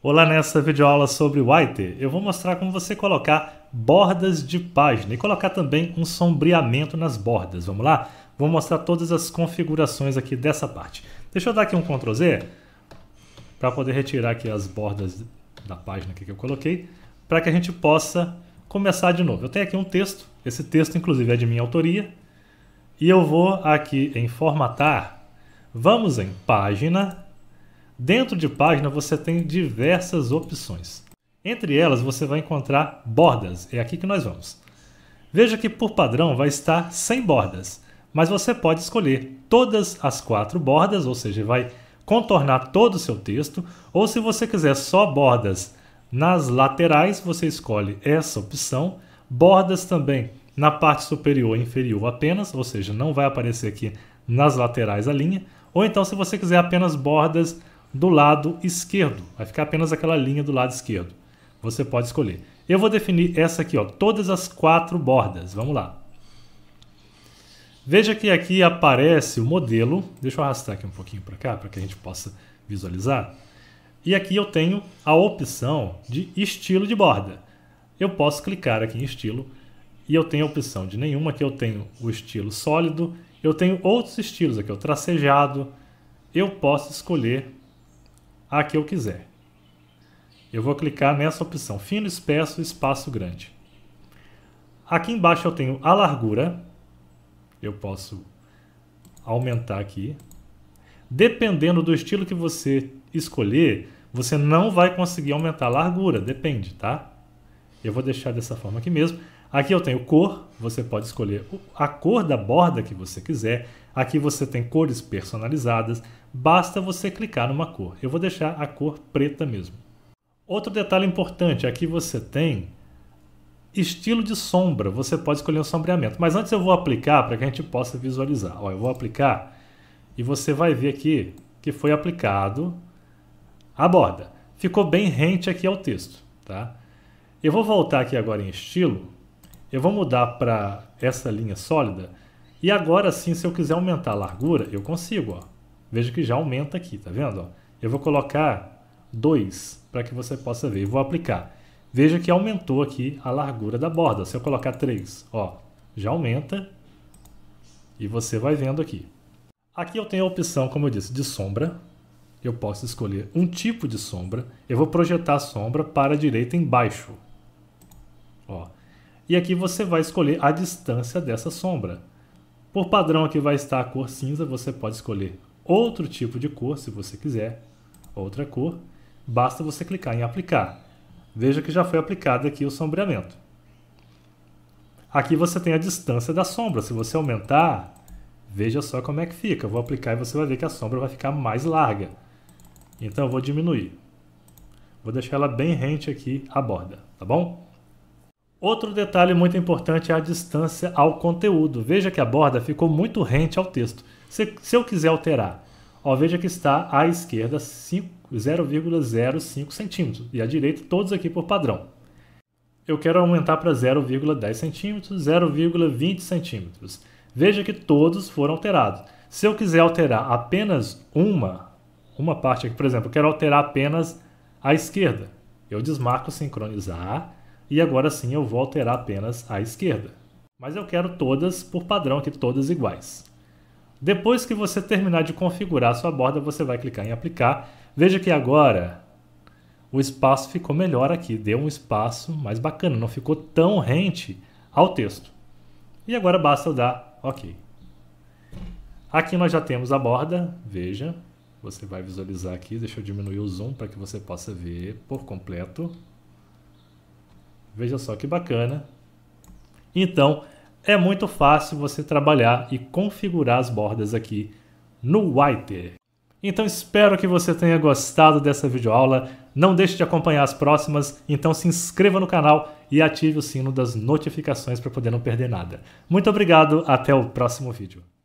Olá, nessa videoaula sobre White, eu vou mostrar como você colocar bordas de página e colocar também um sombreamento nas bordas. Vamos lá? Vou mostrar todas as configurações aqui dessa parte. Deixa eu dar aqui um Ctrl Z para poder retirar aqui as bordas da página que eu coloquei, para que a gente possa começar de novo. Eu tenho aqui um texto, esse texto inclusive é de minha autoria, e eu vou aqui em formatar, vamos em página, Dentro de página você tem diversas opções. Entre elas você vai encontrar bordas, é aqui que nós vamos. Veja que por padrão vai estar sem bordas, mas você pode escolher todas as quatro bordas, ou seja, vai contornar todo o seu texto, ou se você quiser só bordas nas laterais, você escolhe essa opção, bordas também na parte superior e inferior apenas, ou seja, não vai aparecer aqui nas laterais a linha, ou então se você quiser apenas bordas do lado esquerdo. Vai ficar apenas aquela linha do lado esquerdo. Você pode escolher. Eu vou definir essa aqui, ó, todas as quatro bordas. Vamos lá. Veja que aqui aparece o modelo. Deixa eu arrastar aqui um pouquinho para cá para que a gente possa visualizar. E aqui eu tenho a opção de estilo de borda. Eu posso clicar aqui em estilo e eu tenho a opção de nenhuma. Aqui eu tenho o estilo sólido. Eu tenho outros estilos aqui, o tracejado. Eu posso escolher a que eu quiser. Eu vou clicar nessa opção, fino, espesso, espaço grande. Aqui embaixo eu tenho a largura, eu posso aumentar aqui. Dependendo do estilo que você escolher, você não vai conseguir aumentar a largura, depende, tá? Eu vou deixar dessa forma aqui mesmo. Aqui eu tenho cor, você pode escolher a cor da borda que você quiser. Aqui você tem cores personalizadas, basta você clicar numa cor. Eu vou deixar a cor preta mesmo. Outro detalhe importante, aqui você tem estilo de sombra, você pode escolher um sombreamento. Mas antes eu vou aplicar para que a gente possa visualizar. Ó, eu vou aplicar e você vai ver aqui que foi aplicado a borda. Ficou bem rente aqui ao texto. Tá? Eu vou voltar aqui agora em estilo eu vou mudar para essa linha sólida. E agora sim, se eu quiser aumentar a largura, eu consigo. Ó. Veja que já aumenta aqui, tá vendo? Ó? Eu vou colocar 2 para que você possa ver. vou aplicar. Veja que aumentou aqui a largura da borda. Se eu colocar 3, ó, já aumenta. E você vai vendo aqui. Aqui eu tenho a opção, como eu disse, de sombra. Eu posso escolher um tipo de sombra. Eu vou projetar a sombra para a direita embaixo. E aqui você vai escolher a distância dessa sombra. Por padrão aqui vai estar a cor cinza, você pode escolher outro tipo de cor se você quiser, outra cor, basta você clicar em aplicar. Veja que já foi aplicado aqui o sombreamento. Aqui você tem a distância da sombra, se você aumentar, veja só como é que fica. Eu vou aplicar e você vai ver que a sombra vai ficar mais larga. Então eu vou diminuir. Vou deixar ela bem rente aqui à borda, tá bom? Outro detalhe muito importante é a distância ao conteúdo. Veja que a borda ficou muito rente ao texto. Se, se eu quiser alterar, ó, veja que está à esquerda 0,05 centímetros e à direita todos aqui por padrão. Eu quero aumentar para 0,10 centímetros, 0,20 centímetros. Veja que todos foram alterados. Se eu quiser alterar apenas uma, uma parte aqui, por exemplo, eu quero alterar apenas a esquerda. Eu desmarco sincronizar e agora sim eu vou alterar apenas a esquerda. Mas eu quero todas por padrão aqui, todas iguais. Depois que você terminar de configurar a sua borda, você vai clicar em aplicar. Veja que agora o espaço ficou melhor aqui, deu um espaço mais bacana, não ficou tão rente ao texto. E agora basta eu dar OK. Aqui nós já temos a borda, veja, você vai visualizar aqui, deixa eu diminuir o zoom para que você possa ver por completo. Veja só que bacana. Então, é muito fácil você trabalhar e configurar as bordas aqui no Whiter. Então espero que você tenha gostado dessa videoaula. Não deixe de acompanhar as próximas, então se inscreva no canal e ative o sino das notificações para poder não perder nada. Muito obrigado, até o próximo vídeo.